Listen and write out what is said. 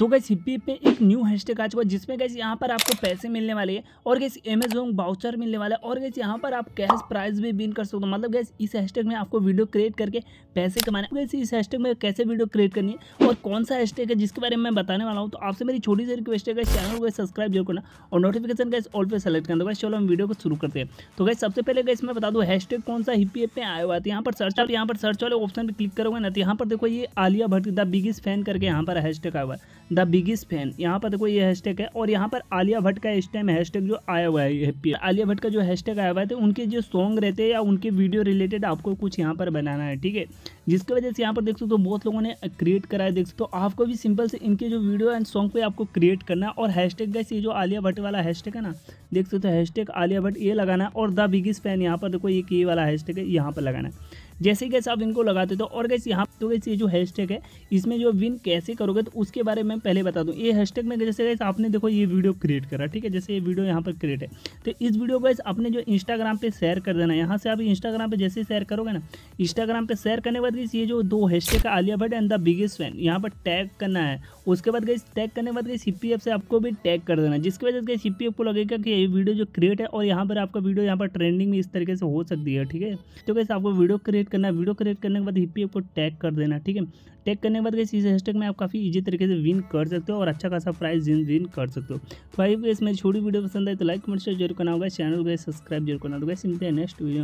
तो gas hippie पे एक न्यू हैशटैग आ चुका है जिसमें गैस यहाँ पर आपको पैसे मिलने वाले हैं और गैस अमेजोन बाउचर मिलने वाला है और गैस यहाँ पर आप कैश प्राइज भी विन कर सकते हो मतलब गैस इस हैशटैग में आपको वीडियो क्रिएट करके पैसे कमाने गैस इस हैशटैग में कैसे वीडियो क्रिएट करनी है और कौन सा हैशटैग है जिसके बारे में मैं बताने वाला हूँ तो आपसे मेरी छोटी सी रिक्वेस्ट है गैस चैनल को सब्सक्राइब जरूर करना और नोटिफिकेशन गैस ऑल पर सेलेक्ट करना गैस तो चलो हम वीडियो को शुरू करते हैं तो गैस सबसे पहले गैस मैं बता दूँ हैशटैग कौन सा हिप्पी एप में आया हुआ था तो यहाँ पर सर्च आप यहाँ पर सर्च वाले ऑप्शन पर क्लिक करोगे ना तो यहाँ पर देखो ये Alia Bhatt the biggest fan करके यहाँ पर हैशटैग आया हुआ है द बिगेस्ट फैन यहाँ पर देखो ये हैशटैग है और यहाँ पर आलिया भट्ट का इस टाइम हैशटैग जो आया हुआ है आलिया भट्ट का जो हैशटैग आया हुआ है तो उनके जो सॉन्ग रहते हैं या उनके वीडियो रिलेटेड आपको कुछ यहाँ पर बनाना है ठीक है जिसकी वजह से यहाँ पर देख सकते हो तो बहुत लोगों ने क्रिएट करा है देख सकते हो तो आपको भी सिंपल से इनके जो वीडियो एंड सॉन्ग पे आपको क्रिएट करना है और हैशटैग गैस ये जो आलिया भट्ट वाला हैशटैग है ना देख सकते हो तो हैशटैग आलिया भट्ट ये लगाना है और द बिगेस्ट फैन यहाँ पर देखो ये वाला हैशटैग है यहाँ पर लगाना है जैसे कैसे आप इनको लगाते तो और गैस यहाँ तो कैसे ये जो हैशटैग है इसमें जो विन कैसे करोगे तो उसके बारे में पहले बता दूँ ये हैशटैग में जैसे कैसे आपने देखो ये वीडियो क्रिएट करा ठीक है जैसे ये वीडियो यहाँ पर क्रिएट है तो इस वीडियो गैस आपने जो इंस्टाग्राम पर शेयर कर देना यहाँ से आप इंस्टाग्राम पर जैसे शेयर करोगे ना इंस्टाग्राम पर शेयर करने के बाद ये जो दो हैशटैग है Alia Bhatt and the biggest fan यहाँ पर टैग करना है उसके बाद गई टैग करने के बाद गई सी से आपको भी टैग कर देना जिसकी वजह से गई सी को लगेगा कि ये वीडियो जो क्रिएट है और यहाँ पर आपका वीडियो यहाँ पर ट्रेंडिंग में इस तरीके से हो सकती है ठीक है तो कैसे आपको वीडियो क्रिएट क्रिएट करना है वीडियो क्रिएट करने के बाद हिप्पी को टैग कर देना ठीक है टैग करने के बाद इस हैशटैग में आप काफ़ी इजी तरीके से विन कर सकते हो और अच्छा खासा प्राइज विन कर सकते हो तो आई इसमें छोटी वीडियो पसंद आए तो लाइक कमेंट शेयर जरूर करना होगा चैनल को सब्सक्राइब जरूर करना होगा मिलते हैं नेक्स्ट वीडियो